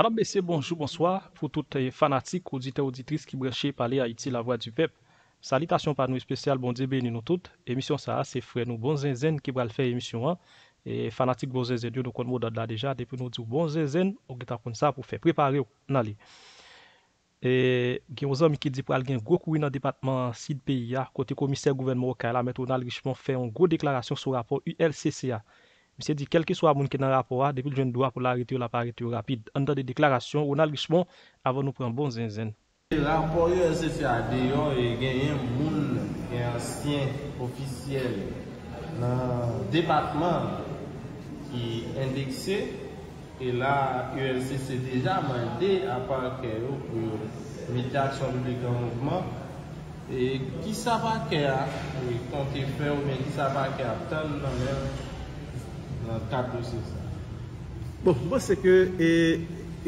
Madame Bessie, bonjour, bonsoir, pou tout fanatik, auditeur, auditrice ki breche pale Haiti la voie du pep. Salitation pa nou espesyal, bon dibe, ni nou tout. Emisyon sa, se fre nou bonzenzen ki brel fey emisyon an. E fanatik bonzenzen, diyo nou kon mou dadla deja, depi nou di ou bonzenzen, ou geta kon sa pou fey prepari ou nale. E gen ozom ki di pou algen gwo koui nan departman Sid P.I.A. Kote komiser gouvenmen wakay la met ou nan lrichman fey an gwo deklarasyon sou rapor U.L.C.C.A. Se di kel ki sou a moun ki nan rapor a, depil jen doa pou la reti ou la pa reti ou rapid. An dan de deklarasyon, ou nan lichmon, avon nou pran bon zenzen. La rapor ULC se fè a deyon, gen yon moun gen asyen ofisyel nan debatman ki endekse. E la ULC se deja mande apan ke yo pou media aksyon li gen moun moun. E ki sa pa ke a, konti fè ou men, ki sa pa ke a, tan nan gen... tat monses. Bon, monses se ke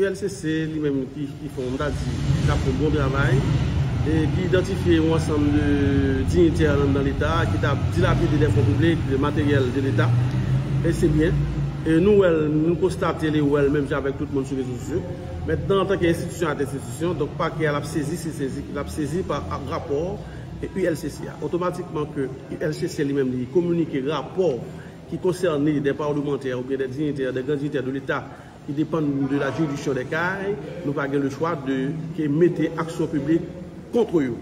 ULCC li menm ki fondati la pou moun gramae ki identifiye moun san diinti anan nan l'Etat, ki ta dilapye de l'effort publik, de materyel de l'Etat e se bien. Nou el moun konstate li ou el menm javèk tout moun sou resoussou. Mèt nan tanke institisyon at institisyon, donk pa ki al ap sezi, se sezi, l'ap sezi par rapport, e ULCC a. Otomatikman ke ULCC li menm li yi komunike rapport ki konserni de parloumente, ou gen de dinite, de genzite de l'Etat, ki depan de la judisyon de kaye, nou pa gen le chwa de ke mette aksyon publik kontro yo.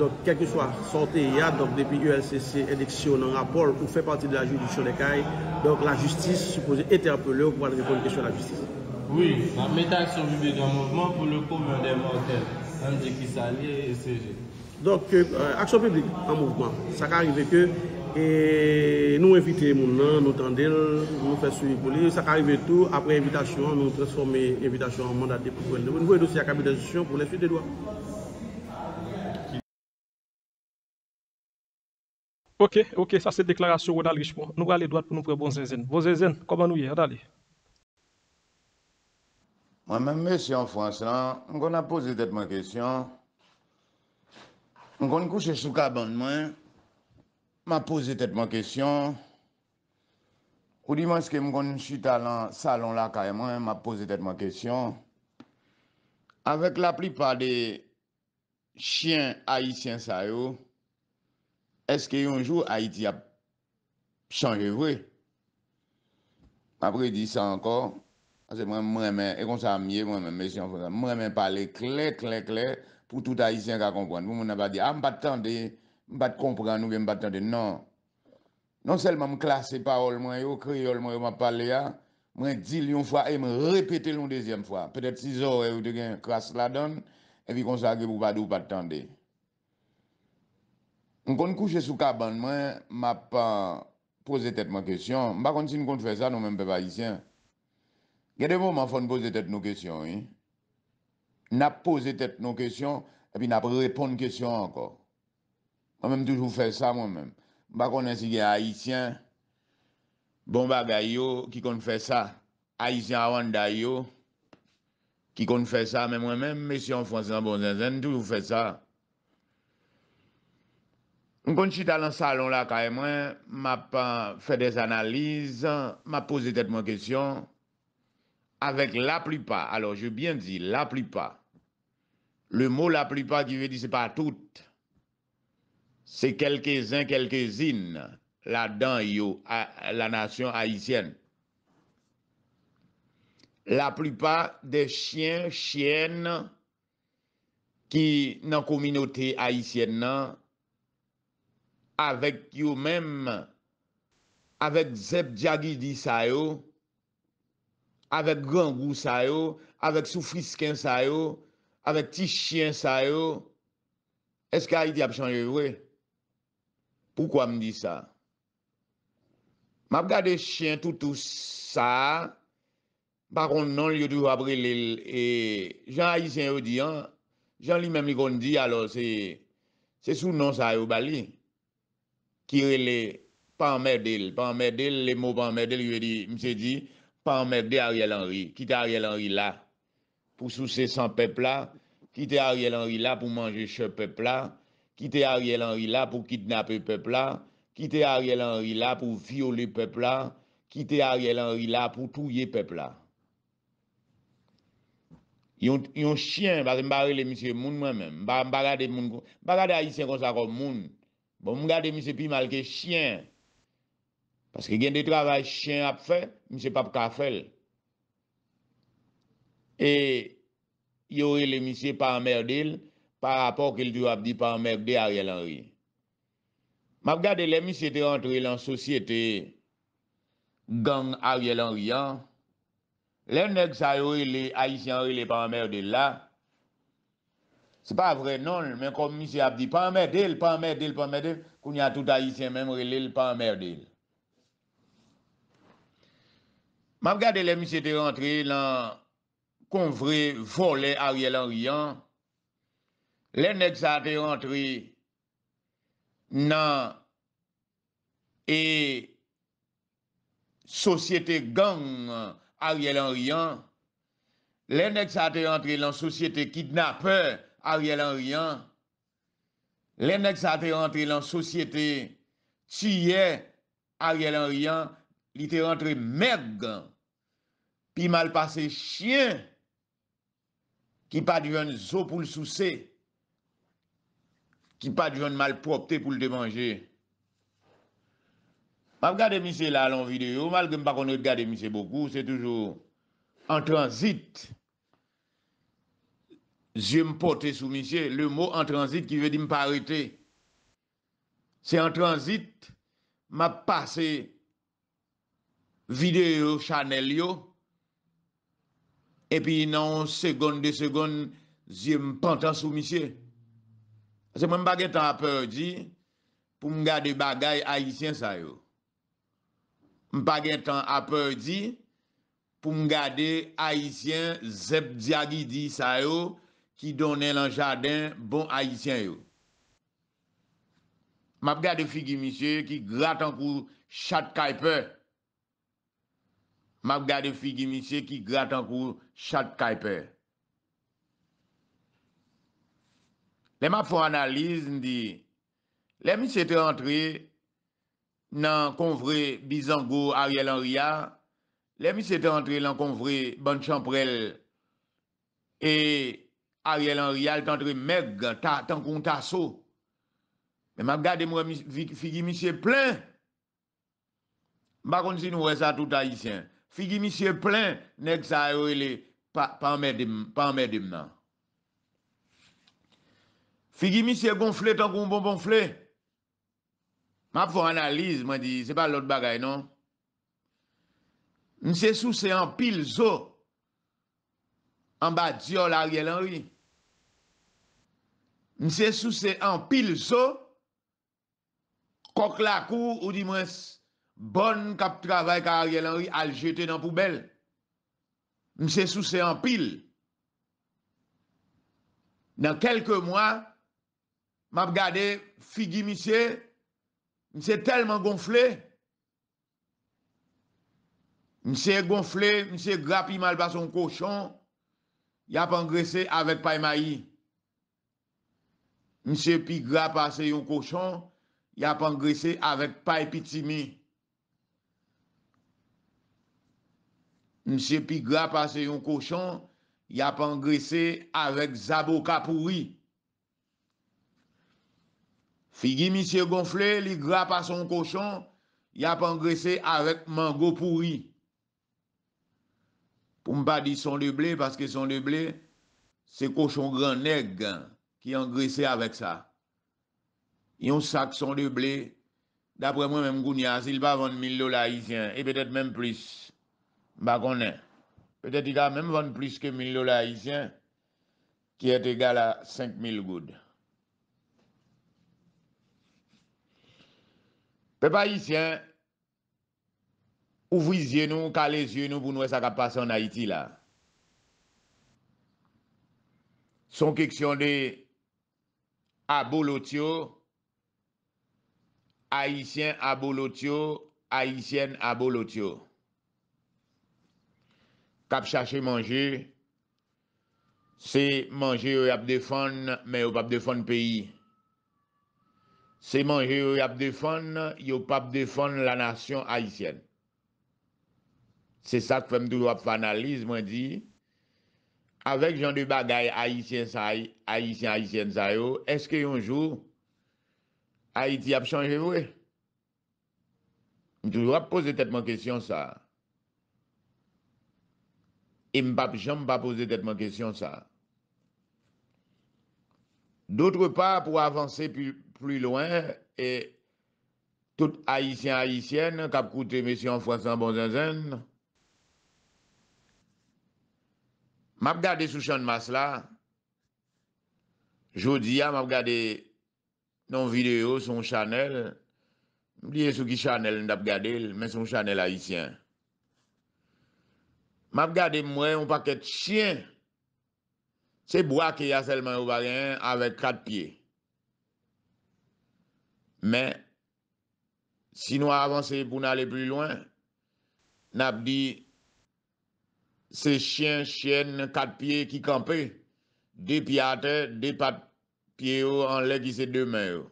Don, keke chwa, sante ya, don, depi ULCC, edeksyon an rapol, ou fe pati de la judisyon de kaye, don la justis, soupoze, ete apolè, ou kwa repolikè chwa la justis. Oui, la mette aksyon publik an mouvman pou le komvèndè mortè, an di ki salye, et seje. Don, euh, aksyon publik an mouvman, sa ka arrive ke E nou evite moun nan, nou tendel, nou fè suivi pou li. Sa ka rive tou, apre evitasyon, nou transforme evitasyon an mandate pou kwen nou. Nou e dosye akabitasyon pou lè fite dwa. Ok, ok, sa se deklarasyon wè dal richpon. Nou wè alè dwa pou nou pre bon zèzène. Bon zèzène, koman nou yè, dalè. Mwen mè mè sè yon fwans lan, mwen kon apose dèt mwen kèsyon. Mwen kon kouche soukaban mwen. Ma pose tetman kesyon, ou di man eske moun kon sou talan salon la kareman, ma pose tetman kesyon, avek la plipa de chien Haitien sa yo, eske yon jou Haiti a chanjevre? Apre di sa ankor, e kon sa amye, mwen men pale kle, kle, kle, pou tout Haitien ka konpwant. Moun apat di, am patan de Bat kompre an nou gen bat tende, nan. Nan selman m klase parol mwen yo, kriol mwen yo m ap pale ya, mwen di lyon fwa, e m repete lyon dezyen fwa. Petet si zo, e ou de gen kras la don, e vi konsage pou padou bat tende. M kon kouche sou kaban mwen, m ap pose tet mwen kesyon, m bakon si m kon fwe sa, non men pe pa yisyen. Gede moun m an fon pose tet nou kesyon, yin. E. Nap pose tet nou kesyon, e pi nap repon kesyon anko. Mwen mèm toujou fè sa mwen mèm. Mwa konen si gen Haitien, bon bagay yo, ki kon fè sa. Haitien awan day yo, ki kon fè sa mwen mèm, mèm si yon fwansè nan bon zèn zèn, toujou fè sa. Mwen kon chit alan salon la kaj e mwen, mwa pa fè des analize, mwa pose tèt mwen kèsyon, avèk la plipa, alò jè bien di, la plipa. Le mò la plipa ki ve di se pa toute. Se kelke zin, kelke zin, la dan yo, la nasyon Haitien. La plupa de chien, chien, ki nan kominote Haitien nan, avèk yo mèm, avèk Zeb Jagidi sayo, avèk Grand Gou sayo, avèk Soufriskin sayo, avèk Tichien sayo, eske Haiti ap chanye wey. Poukwa m di sa? M ap gade chen toutou sa, bakon nan li yo di wapre li, e jan a yi sen yu di an, jan li menm li kon di, alo se sou nan sa yo bali, ki re le pan merde, pan merde, le mo pan merde, li yo di, mi se di, pan merde Ariel Henry, ki te Ariel Henry la, pou sou se san pepla, ki te Ariel Henry la pou manje se pepla, Kite Ariel Henry la pou kidnap e pepla. Kite Ariel Henry la pou viole pepla. Kite Ariel Henry la pou touye pepla. Yon chien, baka mba gade le misye moun mwen men. Mba gade a yi sen konsa kon moun. Mba gade misye pi malke chien. Paskye gen de travay chien ap fe, misye pap kafel. E yon le misye pa merdil... pa rapor ke l dur ap di panmerde a riel an riyan. Mab gade lè mis yete rentre lan sosyete gang a riel an riyan, lè nèk sa yore lè a yisyen rile panmerde lè la, se pa vre non, men kom mis yete ap di panmerde l, panmerde l, panmerde l, koun ya tout a yisyen mèm rile l, panmerde l. Mab gade lè mis yete rentre lan konvre folè a riel an riyan, Len ek sa te rentri nan e sosyete gang a rye lan ryan. Len ek sa te rentri lan sosyete kidnape a rye lan ryan. Len ek sa te rentri lan sosyete tsyye a rye lan ryan. Li te rentri merd gang. Pi mal pase chien ki pa diwen zo pou l'sousey. ki pa djwen mal pou opte pou l te manje. Ma v gade misye la lan video, mal gen pa kon re gade misye poukou, se toujou, an transit, zye m pot te sou misye, le mo an transit ki ve di m pa arete. Se an transit, ma pase video chanel yo, epi nan segonde de segonde, zye m pantan sou misye. Se mwen bagen tan apèr di pou m gade bagay Haitien sa yo. M bagen tan apèr di pou m gade Haitien Zeb Diagidi sa yo ki donen lan jadin bon Haitien yo. M ap gade figi misye ki gratan kou chat kaype. M ap gade figi misye ki gratan kou chat kaype. Le ma fwo analiz n di, le mi se te antre nan konvre Bizango, Ariel Anriya, le mi se te antre nan konvre Bonchamprel e Ariel Anriya, le mi se te antre meg tan kon taso, le ma gade mwen figi misye plen, bakon si nou we sa toutayisyen, figi misye plen, nek sa yo ele pa amedim nan. Figi mi se gonfle tan kon bonbonfle. Ma pou analize, mwen di, se pa lot bagay, non? Ni se sou se an pil so, an ba diol a riel anri. Ni se sou se an pil so, kok la kou ou di mwen bon kap travay ka riel anri al jete nan poubel. Ni se sou se an pil. Nan kelke mwa, M ap gade figi mi se, mi se telman gonfle. Mi se gonfle, mi se gra pi mal bas yon koshon, ya pan gresse avèk pay mayi. Mi se pi gra pa se yon koshon, ya pan gresse avèk pay pitimi. Mi se pi gra pa se yon koshon, ya pan gresse avèk zaboka pouri. Figi misye gonfle, li gra pa son koshon, ya pa ngresse avèk mango pouri. Pou m pa di son de blè, paske son de blè, se koshon gran neg, ki angresse avèk sa. Yon sak son de blè, dapre mwen mèm Gouniaz, il va vande 1000 do laizyen, et pètèt mèm plis, mba konè. Pètèt il va mèm vande plis ke 1000 do laizyen, ki et egal a 5000 goud. Se pa Haitien, ou vizye nou, ka le zye nou pou nou e sa kap pase an Haiti la. Son keksyon de Abolotio, Haitien Abolotio, Haitien Abolotio. Kap chache manje, se manje ou ap defan, men ou ap defan peyi. Se manje yo ap defon, yo pa ap defon la nasyon Haitien. Se sa kwen mdou ap analize, mwen di, avek jan de bagay Haitien-Haitien-Haitien-Zayo, eske yon jou, Haiti ap chanje wè? Mdou ap pose tèt mwen kèsyon sa. E mpa jom pa pose tèt mwen kèsyon sa. Doutre pa pou avanse pi... plu loin, e tout aisyen aisyen, kap koute mesi an fwasan bon zazen. Mab gade sou chan mas la, jodi ya mab gade nan video son chanel, mbile sou ki chanel nan ap gade, men son chanel aisyen. Mab gade mwen ou paket chien, se bo a ki ya selman ou bagen avet krat piye. Men, si nou avanse pou nou ale plus loin, nou ap di, se chen, chen, kat piye ki kampe, de piye ate, de pat piye ou an le ki se deme ou.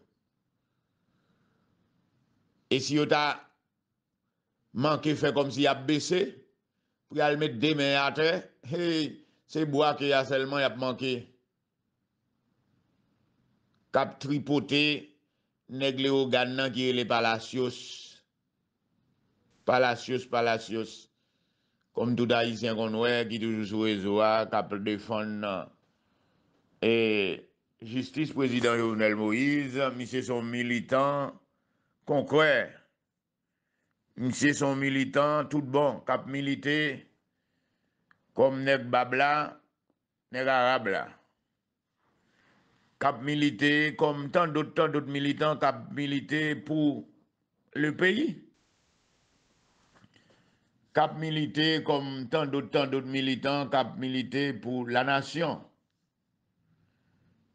E si ou ta, manke fe kom si ap bese, pou yal met de men ate, se bo a ki a selman ap manke. Kap tripote, Nèk le ou gannan ki e le palasyos, palasyos, palasyos, kom tout a isen kon wè, ki toujous wè zoa, kap defan nan. E, justice, prezident Jovenel Moïse, misè son militant, konkwè, misè son militant, tout bon, kap milite, kom nèk babla, nèk arabla. Kap milite kom tan dout tan dout militant, kap milite pou le peyi. Kap milite kom tan dout tan dout militant, kap milite pou la nasyon.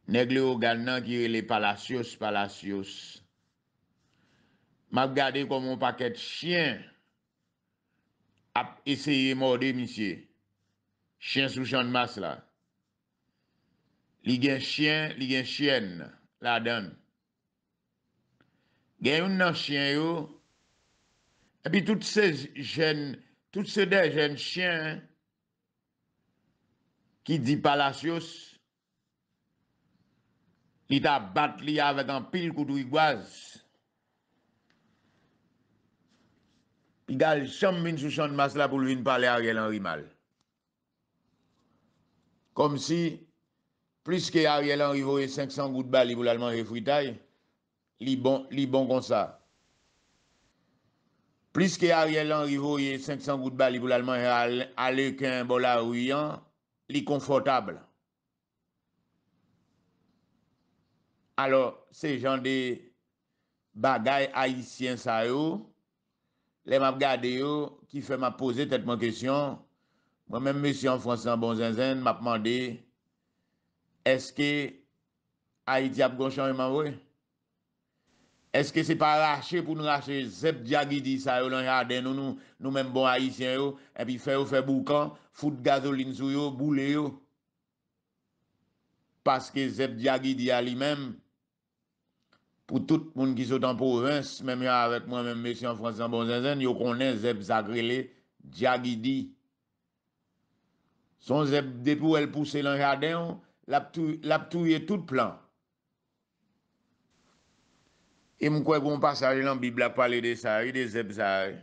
Negle ou gana ki e le palasyos, palasyos. Map gade kom ou paket chien, ap eseye morde misye. Chien sou chan mas la. li gen chyen, li gen chyen, la den. Gen yon nan chyen yo, epi tout se gen, tout se de gen chyen, ki di palasyos, li ta bat li avet an pil koutou igwaz, pi gal chanm min sou chanm mas la pou li vin pale a gen lan rimal. Kom si, Plis ke a rye lan rivo ye 500 gout ba li pou l'alman ye fritay, li bon kon sa. Plis ke a rye lan rivo ye 500 gout ba li pou l'alman ye ale ken bola ou yon, li konfotable. Alo, se jan de bagay haisyen sa yo, le map gade yo ki fe ma pose tetman kesyon, mwen menm mesi an Fransan Bonzenzen map mande, Eske ay di ap gon chanye man wè? Eske se pa rachè pou nou rachè? Zeb di agidi sa yo lan jaden nou nou nou men bon ayisyen yo epi fè yo fè boukan, fout gazolin sou yo, boule yo. Paske zeb di agidi a li menm pou tout moun ki sot an povins menm ya avèt mwen menm mesi an fransan bon zazen yo konen zeb zagrele di agidi. Son zeb depou el pousse lan jaden yo la ptouye tout plan. E mwen kwen kon pasarye lan, bibla pale de sa yi, e de zeb sa yi.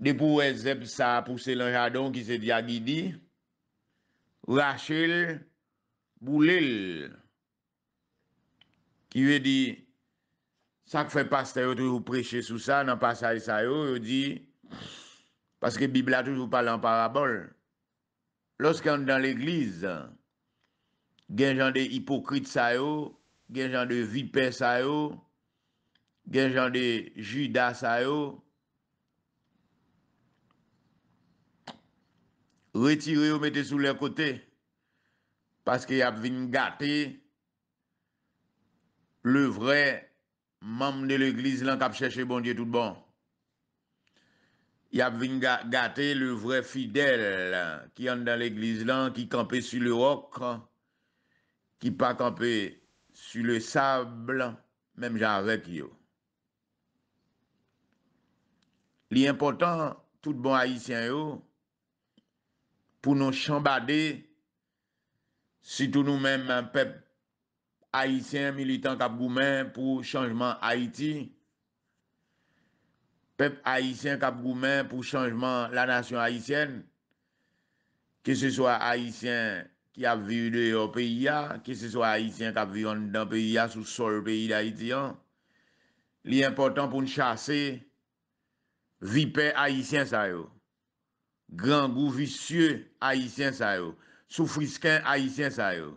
De pou we zeb sa, pou se lan jadon ki se diagidi, Rachil Boulil ki we di, sa kwen paste yo toujou preche sou sa, nan pasarye sa yo, yo di, paske bibla toujou pale nan parabol. Lorsk an dan l'eglize, gen jan de hipokrit sa yo, gen jan de vipè sa yo, gen jan de juda sa yo, retire ou mette sou lèr kote, paske y ap vin gate le vre mamne l'eglise lan kap chèche bon diè tout bon. Y ap vin gate le vre fidèl ki an nan l'eglise lan, ki kampe si lè rok, ki pa kampe su le sabl, menm jan vek yo. Li important, tout bon Haitien yo, pou nou chanbade, sitou nou menm pep Haitien militant Kaboumen pou chanjman Haiti, pep Haitien Kaboumen pou chanjman la nasyon Haitienne, ke se swa Haitien Kaboumen, ki ap viw de yo peyi ya, ki se so Haitien kap viw an dan peyi ya, sou sol peyi da Haitien, li important pou n chase, vipe Haitien sa yo, gran gou visye Haitien sa yo, sou frisken Haitien sa yo.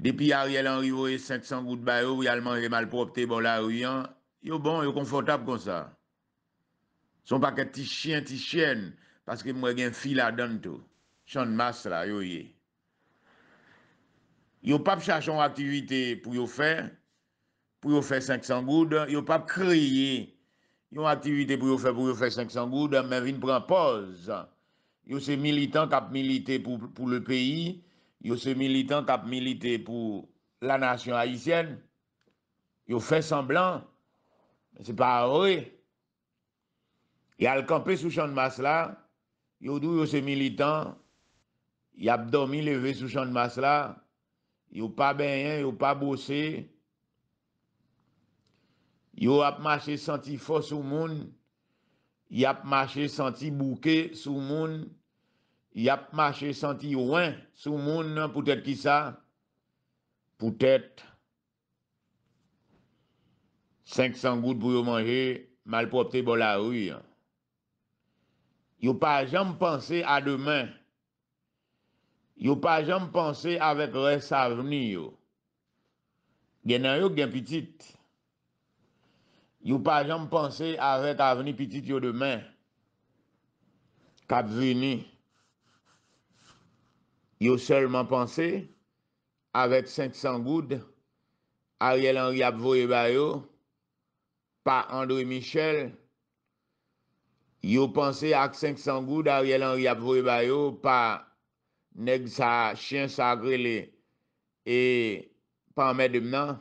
Depi a riel an rivo e 500 gout bayo, ou yalman re mal propte bon la riyan, yo bon, yo konfortab kon sa. Son paket ti chien, ti chen, paske mwen gen fila don tou, chan mas la yo ye. Yo pap chachon aktivite pou yo fè, pou yo fè 500 goud, yo pap kriye, yo aktivite pou yo fè 500 goud, men vin pran poz. Yo se militant ap milite pou le peyi, yo se militant ap milite pou la nasyon Haitienne, yo fè semblan, men se pa oré. Yal kampè sou chan mas la, Yo dou yo se militan, yap domi leve sou chan de mas la, yo pa benyen, yo pa bose, yo ap mache senti fos sou moun, yap mache senti bouke sou moun, yap mache senti ouen sou moun, pou tèt ki sa, pou tèt, 500 gout pou yo manje, malpropte bol a ouye, yo pa jom panse a demen, yo pa jom panse avet res avni yo, genan yo gen pitit, yo pa jom panse avet avni pitit yo demen, kab vini, yo sejman panse avet 500 goud, Ariel Henry Abvoe Bayo, pa André Michel, Yo panse ak 500 goud a rielan riyap vwe bayo pa nek sa chen sa grele e pa mè dem nan.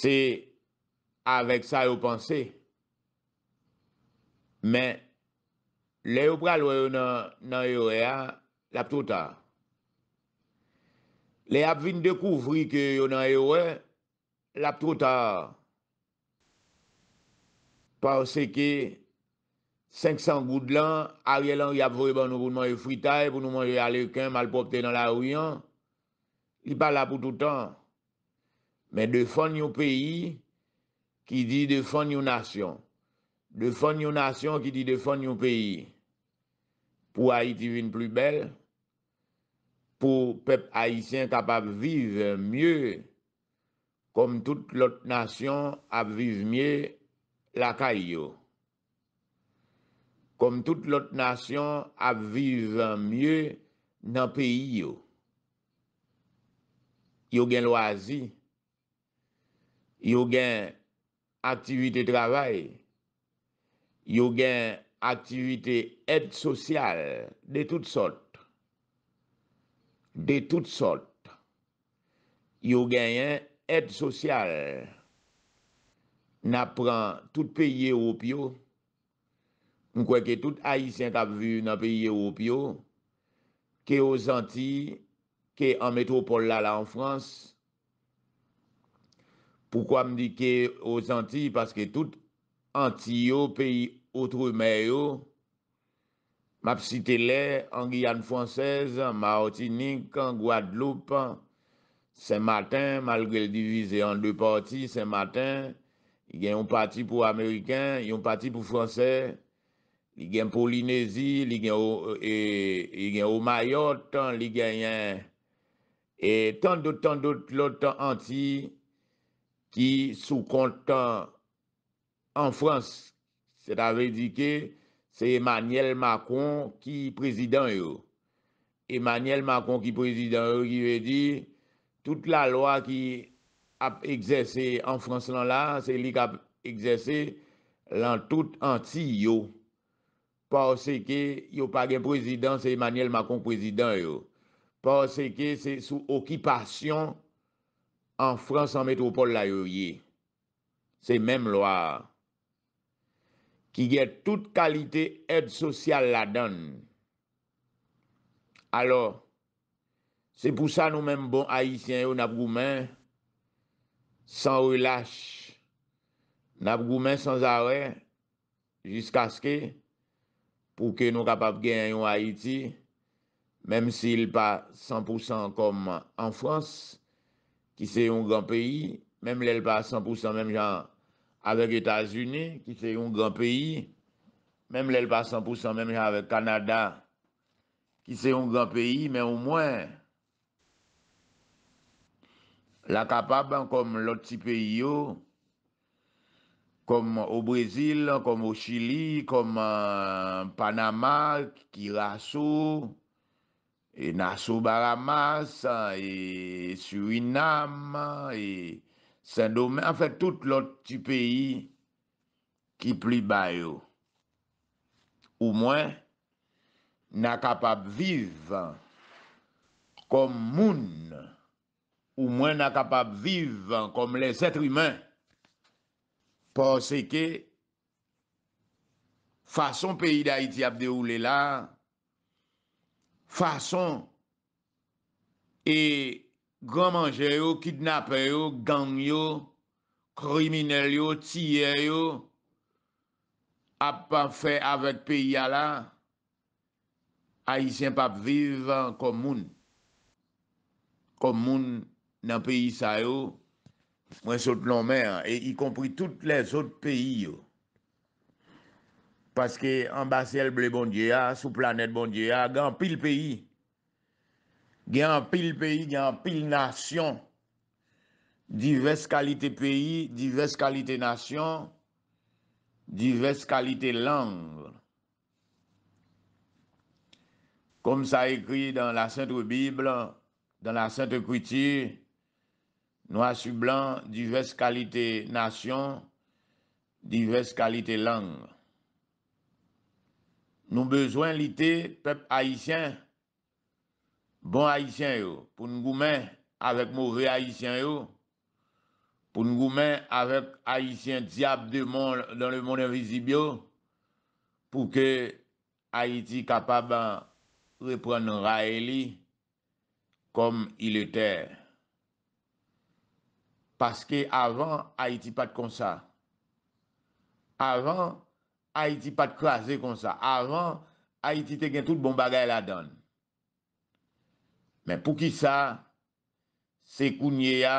Se avèk sa yo panse, mè le yo pral wè yo nan yo wè a, l ap tro tar. Le ap vin dekouvri ke yo nan yo wè, l ap tro tar. pa w seke 500 gout lan, a ye lan y ap vowe ban nou pou nou manye fritay, pou nou manye aleken, malpopte nan la ouyan, y pa la pou toutan. Men defon yon peyi, ki di defon yon nasyon. Defon yon nasyon ki di defon yon peyi. Pou Haïti vin plu bel, pou pep Haïti in kap ap vive mye, kom tout lot nasyon ap vive mye, lakay yo. Kom tout lot nasyon ap vive mye nan peyi yo. Yo gen loazi, yo gen aktivite travay, yo gen aktivite et sosyal de tout sort. De tout sort. Yo gen et sosyal. na pran tout peye ou pyo, mkwe ke tout aisyen tap vu nan peye ou pyo, ke ou zanti, ke an metropole la la an Frans, poukwa m di ke ou zanti, paske tout anti yo peyi outre me yo, map si tele, an Guyane Fransese, an Martinique, an Guadeloupe, sen matin, malge l divize an de parti, sen matin, yon pati pou Amerikan, yon pati pou Fransè, li gen Polinesi, li gen Omajotan, li gen yon, etan dotan dotan lotan anti ki sou kontan an Frans. Se ta ve dike, se Emmanuel Macron ki prezident yo. Emmanuel Macron ki prezident yo ki ve di, tout la loa ki... ap egzese an Franslan la, se li ap egzese lan tout an ti yo, pa ou se ke yo pa gen prezident, se Emmanuel Macron prezident yo, pa ou se ke se sou okipasyon an Fransan metropole la yo ye, se mem lo a, ki get tout kalite ed sosyal la don. Alo, se pou sa nou men bon haisyen yo nap roumen, an, San ou lache, nap goumen san zare, jiska ske, pou ke nou kapap genyon Haiti, mem si l pa 100% kom an Frans, ki se yon gran peyi, mem le l pa 100% mem jan avek Etas Unie, ki se yon gran peyi, mem le l pa 100% mem jan avek Kanada, ki se yon gran peyi, men ou mwen, la kapab an kom lot ti peyi yo, kom o Brezil, kom o Chili, kom euh, Panama, Kirasou, Nasou Baramas, Surinam, Saint-Domingue, an fe tout lot ti peyi ki pli bayo. Ou mwen, na kapab viv kom moun ou mwen nan kapap vivan kom les etre imen. Pase ke, fason peyi da iti ap de oule la, fason, e gomanje yo, kidnap yo, gang yo, krimine yo, tiye yo, ap pa fe avet peyi ya la, a iti an pap vivan kom moun. Kom moun, nan peyi sa yo, mwen sot lomè, e yi kompris tout les ot peyi yo. Paske ambasyel ble bondye ya, sou planet bondye ya, gen pil peyi. Gen pil peyi, gen pil nasyon. Divers kalite peyi, divers kalite nasyon, divers kalite lang. Kom sa ekri dan la sèntre bible, dan la sèntre kriti, Nou asublan divers kalite nasyon, divers kalite lang. Nou bezwen lite pep Haitien, bon Haitien yo, pou nou goumen avèk mouve Haitien yo, pou nou goumen avèk Haitien diap de mon dan le mon evizibyo, pou ke Haiti kapab reprennen ra Eli kom il etèr. Paske avan, Haiti pat kon sa. Avan, Haiti pat krasé kon sa. Avan, Haiti te gen tout bon bagay la don. Men pou ki sa, se kounye ya,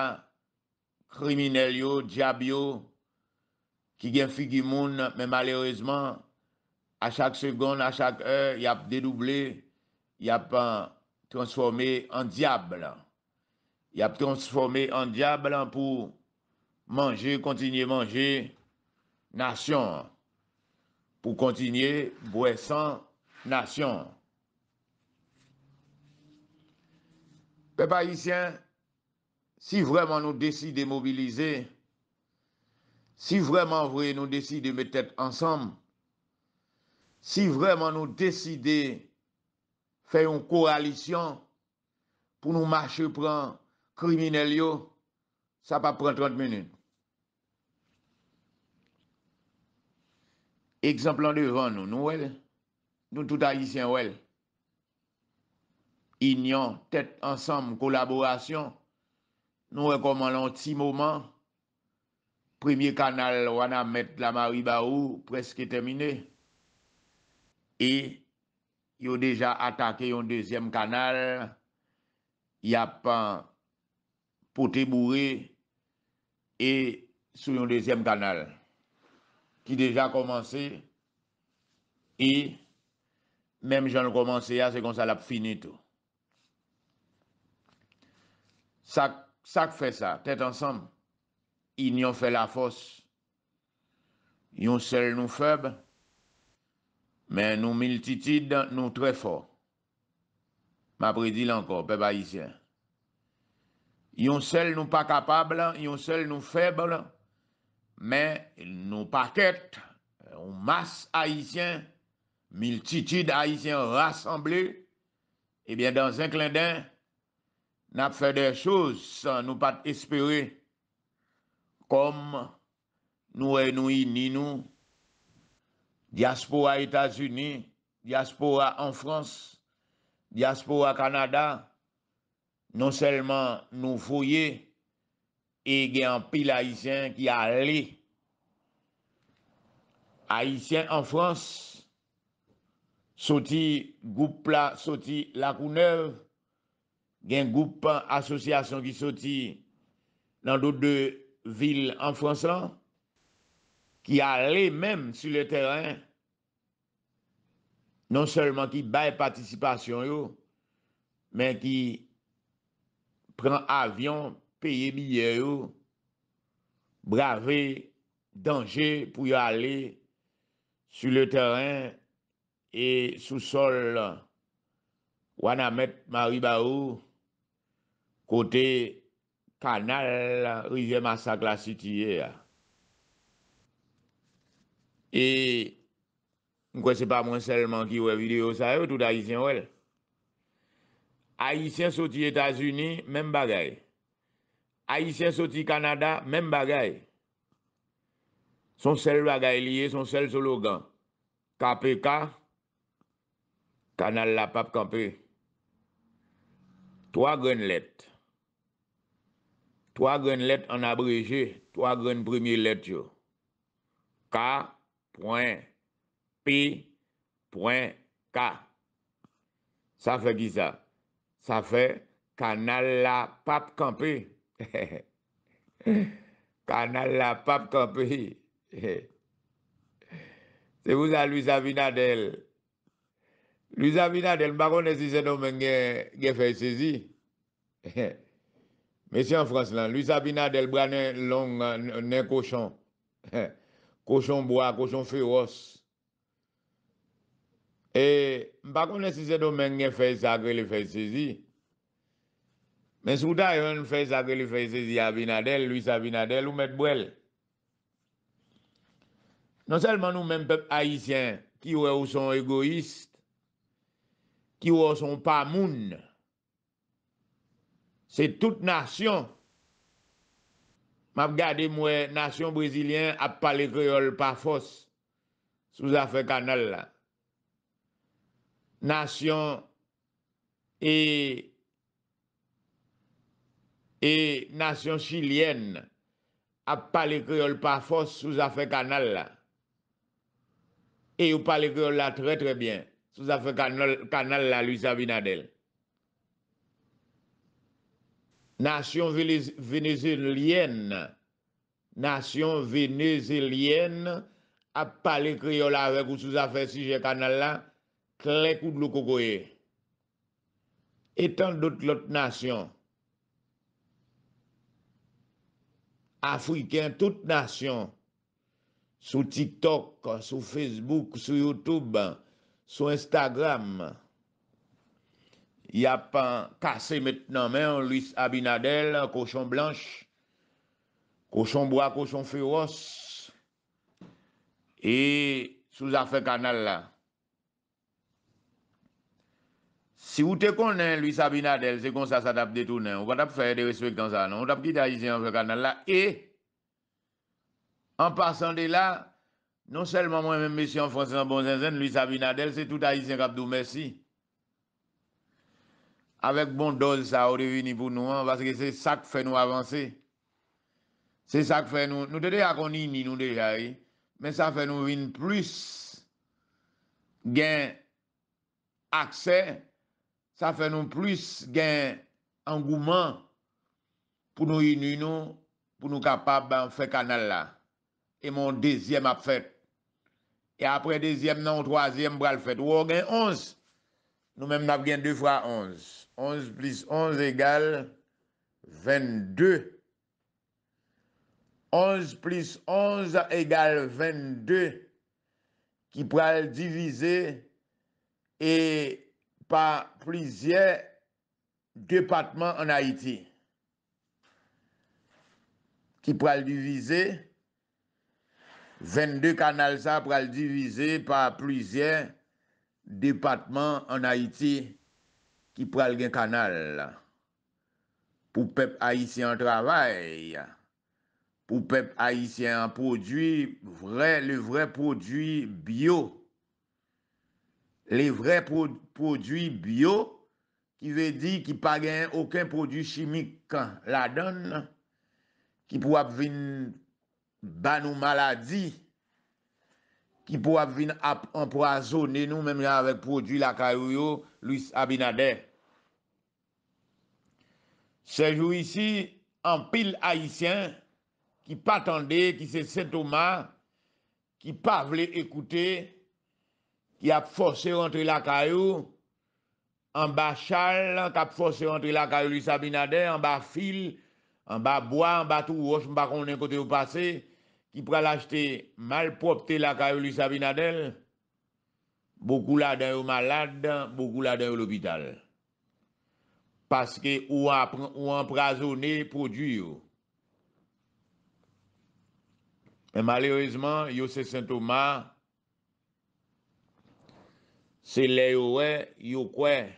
kriminelyo, diabyo, ki gen figi moun, men malerezman, a chak segon, a chak er, yap dedoublé, yap euh, transformé an diable la. y ap transforme an diable an pou manje, kontinye manje, nasyon, pou kontinye, bwesan, nasyon. Pe pa yisyen, si vreman nou deside mobilize, si vreman vreman nou deside metet ansanm, si vreman nou deside fè yon koalisyon pou nou mache pran kriminel yo, sa pa pren 30 menen. Eksemple an devan nou, nou wel, nou tout a yisyen wel, inyon, tèt, ansam, kolaborasyon, nou rekomman lant si mouman, premye kanal wana met la mari ba ou, preske temine, e, yo deja atake yon dezyem kanal, ya pan pou te bourre e sou yon dezyem kanal ki deja komanse e mem jan komanse ya se kon sa la pfine tou. Sak fe sa, tet ansam, yon fè la fos, yon sel nou feb, men nou miltitude nou tre fò. Ma predile anko, pe ba yisyen. yon sel nou pa kapable, yon sel nou feble, men nou pa ket, mas Haitien, miltiti de Haitien rassemble, ebyen eh dan zin klendan, nap fe dey chouz, san nou pat espere, kom nou renoui ninou, diaspora Etasuni, diaspora Anfrans, diaspora Kanada, non selman nou foye e gen an pil Haitien ki a li. Haitien an Frans soti goup la soti lakou nev gen goup asosyasyon ki soti nan do de vil an Frans lan ki a li menm su le teren non selman ki baye patisipasyon yo men ki Pren avyon peye miye yo, brave danje pou yo ale su le teren e sou sol Wanamet Maribau kote kanal Rize Massakla City e ya. E mwen se pa mwen selman ki yo evide yo sa yo touta isen wel. Haïtien sorti États-Unis, même bagaille. Haïtien sorti Canada, même bagaille. Son seul bagaille lié, son seul slogan. KPK, Canal La Pape Campé. Trois grandes lettres. Trois grandes lettres en abrégé. Trois grandes premières lettres. K. P. K. Ça fait qui ça? Sa fe, kanal la pap kampe. Kanal la pap kampe. Se vous a Louis Sabinadelle. Louis Sabinadelle, bako ne si se nomen gen fey sezi. Mesi an frans lan, Louis Sabinadelle brane long euh, nen koshon. Koshon boya, koshon feroz. E, m pa konen si se domen gen fey sakre li fey sezi, men sou ta yon fey sakre li fey sezi avinadel, luis avinadel ou met bwel. Non selman nou men pep haisyen ki ou e ou son egoist, ki ou e ou son pamoun, se tout nasyon, m ap gade mwe nasyon brezilyen ap pale kreol pa fos, sou zafre kanal la. Nasyon e, e nasyon chilyen ap pale kriol pa fos sou zafè kanal la. E ou pale kriol la tre tre bien, sou zafè kanal la lisa binadel. Nasyon venezilyen ap pale kriol la vek ou sou zafè chilyen kanal la. krek ou glou kokoye, etan dout lout nasyon, Afriken, tout nasyon, sou TikTok, sou Facebook, sou Youtube, sou Instagram, y apan kase mettenan men, Louis Abinadel, koshon blanche, koshon boya, koshon feroz, e sou zafè kanal la, Si ou te konnen luis sabi nadel, se kon sa sa tap detounen. Ou ka tap fè de respektan sa, nou. Ou tap ki ta isi an fè kanal la. E, an pasan de la, non selman mwen mèm mesi an fransè an bon zèn zèn, luis sabi nadel, se touta isi an kapdou. Mèsi. Avèk bon doz sa, ou de vini pou nou an. Vaseke se sak fè nou avansè. Se sak fè nou. Nou te de akonini nou deja, e. Mè sa fè nou vin plus gen akse Sa fe nou plus gen angouman pou nou inou nou, pou nou kapab an fe kanal la. E moun dezyem ap fet. E apre dezyem nan, ou troasyem bral fet. Ou gen 11. Nou menm nap gen 2 x 11. 11 plus 11 egal 22. 11 plus 11 egal 22. Ki pral divize. E... pa plizye depatman an Haiti ki pral divize 22 kanal sa pral divize pa plizye depatman an Haiti ki pral gen kanal pou pep Haitien travay pou pep Haitien an prodwi vre le vre prodwi bio li vre prodwi bio, ki ve di ki pa gen oken prodwi chimik la don, ki pou ap vin ban ou maladi, ki pou ap vin anpwa zonen nou, menmè avèk prodwi la karyo yo, luis abinade. Se jou isi, anpil haisyen, ki pa tende, ki se sentoma, ki pa vle ekoute, ki ap fòsè rentre lakayou, an ba chal, an ka fòsè rentre lakayou li Sabin Adel, an ba fil, an ba boi, an ba tou wòch, mba konnen kote ou pase, ki pral achete malpropte lakayou li Sabin Adel, bo kou la den ou malade, bo kou la den ou l'opital. Paske ou an prazounè produyo. En malérezman, yo se sentouma, Se le yo wè, yo kwen.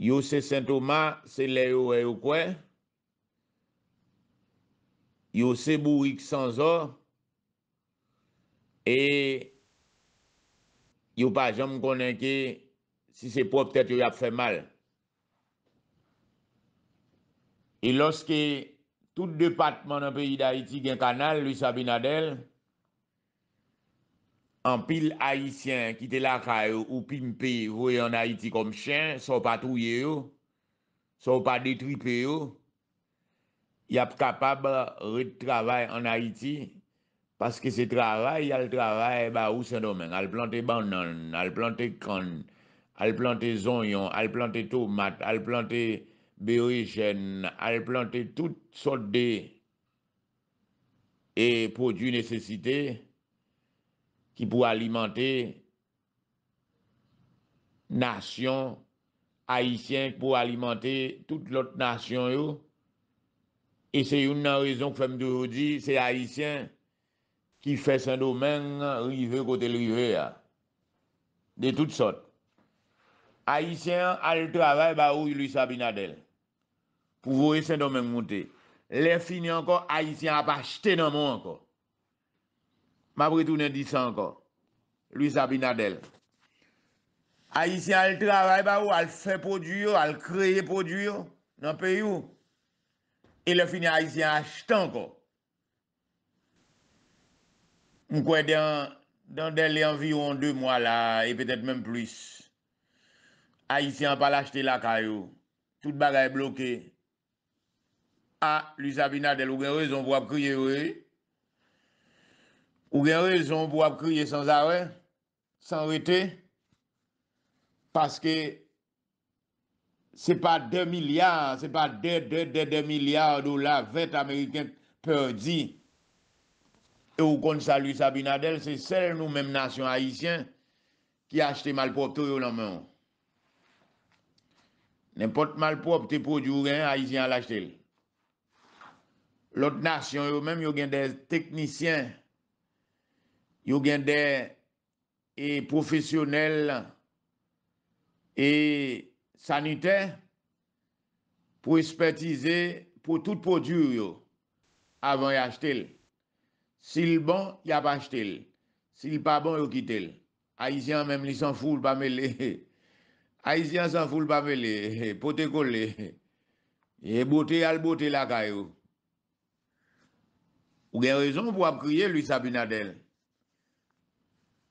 Yo se Saint-Thomas, se le yo wè, yo kwen. Yo se Bouik-Sanzor. E yo pa jom konenke, si se pou, ptet yo ap fè mal. E loske tout depatman an peyi da iti gen kanal, lui Sabin Adel... An pil Haitien ki te lakay ou pimpe vwe an Haiti kom chen, sou pa touye yo, sou pa detripe yo, yap kapab re travay an Haiti, paske se travay, al travay ba ou se domen. Al plante banan, al plante kran, al plante zonyon, al plante tomat, al plante berijen, al plante tout sot de e potu nesesite, ki pou alimante nasyon Haitien pou alimante tout lot nasyon yo e se yon nan rezon kwen mdou rodi, se Haitien ki fè sèndo men rive kote l'rive ya de tout sot Haitien al travè ba ou y lui sa binadel pou vwè sèndo men mwote lè fini anko, Haitien a pa chte nan mwen anko M apretounen disan ko, Louis Sabinadel. Aisyen al trawaye ba ou, al fè poduyo, al kreye poduyo, nan pe yo. E le finye Aisyen achtan ko. M kwe den, den den li anviron 2 mwa la, e petet menm plis. Aisyen pa l'achte la kayo. Tout bagay bloké. A, ah, Louis Sabinadel, ou gen rezon wap kreye wey, Ou gen rezon pou ap kriye san zare, san rete, paske se pa 2 milyard, se pa 2, 2, 2, 2 milyard do la vet Ameriken perdi. E ou kon salu Sabinadel, se sel nou menm nasyon Haitien ki achete malprop to yo nan men. Nen pot malprop te pou di ou gen Haitien al achete. Lot nasyon yo menm yo gen de teknisyen Yo gen der e profesyonel e saniter pou espertize pou tout potyou yo avan y a chte l. Sil bon, y ap achte l. Sil pa bon, yo kite l. Haitian menm li san foule pa me le. Haitian san foule pa me le. Po te kole. Ye bote al bote la kayo. Ou gen rezon pou ap kriye lui Sabinadel.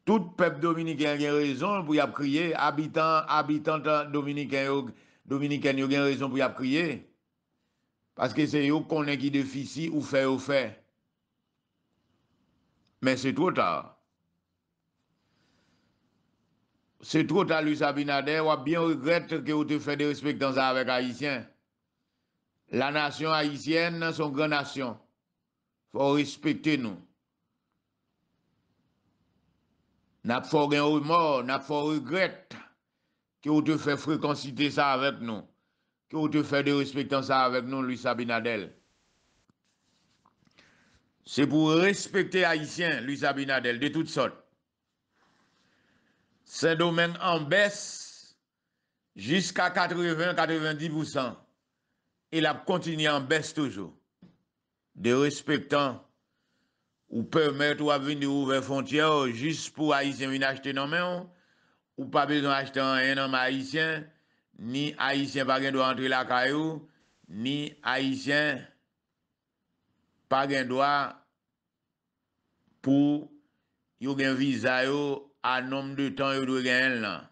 tout pep Dominikien gen rezon pou yap kriye, abitan, abitan Dominikien, Dominikien yo gen rezon pou yap kriye, paske se yo konen ki defisi ou fe ou fe. Men se tro ta. Se tro ta, lui Sabinade, wap bien regrette ke yo te fè de respectansan avèk Haitien. La nasyon Haitien nan son gran nasyon. Fò respecte nou. Nap fò gen ou mò, nap fò régret, ki ou te fè frekonsite sa avèk nou, ki ou te fè de respektan sa avèk nou, lui Sabin Adel. Se pou respekte Haitien, lui Sabin Adel, de tout sot, se domen an bès, jiska 80-90%, e la kontini an bès toujou, de respektan Ou permet ou ap vin di ouver fontyer ou jist pou Aisyen vin achete nanmen ou Ou pa bezon achete an yen nanmen Aisyen Ni Aisyen pa gen do a entre la ka yo Ni Aisyen pa gen do a pou yo gen viza yo a nom de tan yo do gen el nan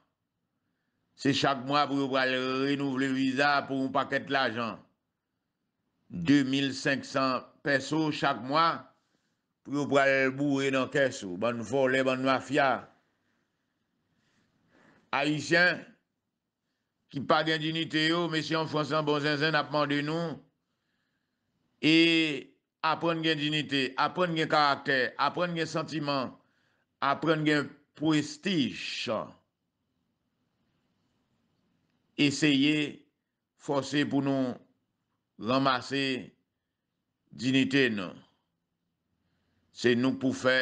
Se chak mwa pou yo pral renouv le viza pou ou paket l ajan 2500 peso chak mwa pou yo pral bou e nan kes ou, ban nou folè, ban nou mafya. Aisyen, ki pa gen dinite yo, mesi yon Fransan Bonzenzen apman de nou, e apren gen dinite, apren gen karakter, apren gen sentiman, apren gen prestij. Aisyen, esyeye, fose pou nou ramase dinite nou. Se nou pou fè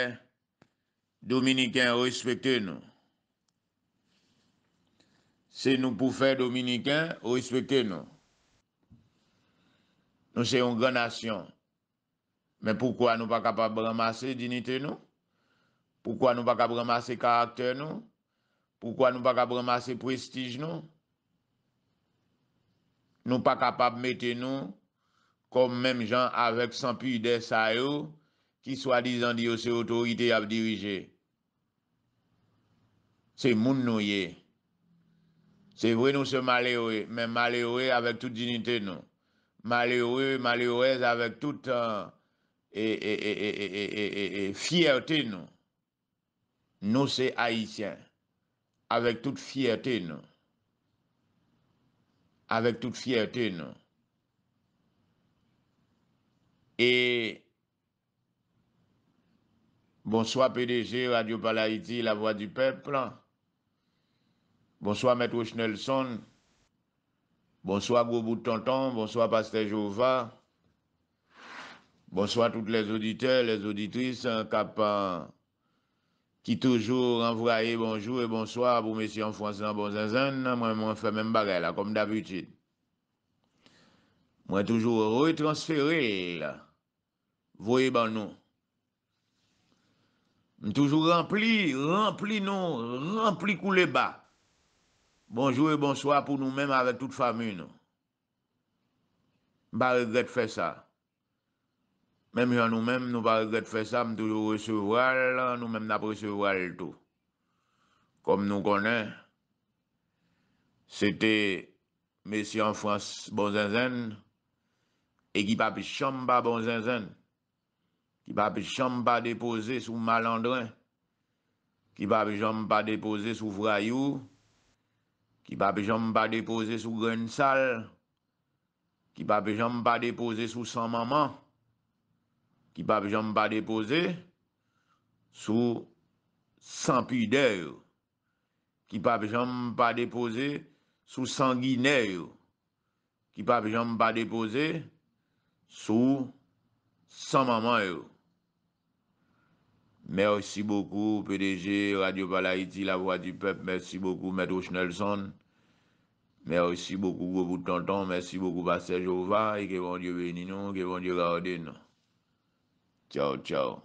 dominikèn, respekte nou. Se nou pou fè dominikèn, respekte nou. Nou se yon granasyon. Men poukwa nou pa kapab ramase dinite nou? Poukwa nou pa kapab ramase karakter nou? Poukwa nou pa kapab ramase prestij nou? Nou pa kapab mette nou kom menm jan avèk sanpuy de sa yo ki swa dizan diyo se otorite ap dirije. Se moun nou ye. Se vwe nou se male oe, men male oe avèk tout jinite nou. Male oe, male oe avèk tout fierté nou. Nou se haitien, avèk tout fierté nou. Avèk tout fierté nou. E Bonsoir PDG, Radio Palaïti, La Voix du Peuple. Bonsoir Maître Schnelson. Bonsoir Gros Tonton. Bonsoir Pasteur Jova. Bonsoir tous les auditeurs, les auditrices euh, qui toujours envoyé bonjour et bonsoir pour messieurs en Français bon Moi, je fais même bagarre là, comme d'habitude. Moi, toujours retransférer, voyez ben nous. M toujou rempli, rempli nou, rempli kou le ba. Bonjou e bonsoi pou nou men avè tout fami nou. Ba regret fè sa. Mem jan nou men nou ba regret fè sa, m toujou resevwal, nou men apresevwal tou. Kom nou konen, sete mesi an frans bon zèn zèn, e ki pa pi chom pa bon zèn zèn. Ki bapè jam pa depose sou malandren. Ki bapè jam pa depose sou frayou. Ki bapè jam pa depose sou grensal. Ki bapè jam pa depose sou sanmaman. Ki bapè jam pa depose sou sanpideov. Ki bapè jam pa depose sou sanguineov. Ki bapè jam pa depose sou sanmaman yo. Merci beaucoup, PDG, Radio Palaïti, La Voix du Peuple. Merci beaucoup, Maître Schnelson. Merci beaucoup, gros tonton. Merci beaucoup, Pasteur Jova. Et que bon Dieu bénisse nous, que bon Dieu garde nous. Ciao, ciao.